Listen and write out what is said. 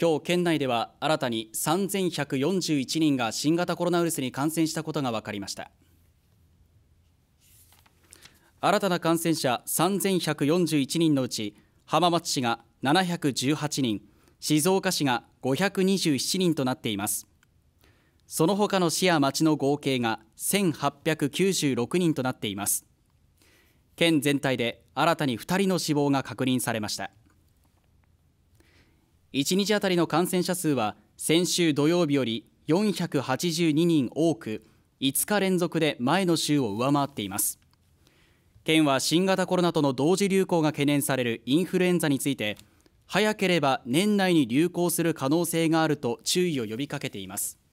今日県内では新たに3141人が新型コロナウイルスに感染したことが分かりました新たな感染者3141人のうち浜松市が718人静岡市が527人となっていますその他の市や町の合計が1896人となっています県全体で新たに2人の死亡が確認されました1日当たりの感染者数は先週土曜日より482人多く5日連続で前の週を上回っています県は新型コロナとの同時流行が懸念されるインフルエンザについて早ければ年内に流行する可能性があると注意を呼びかけています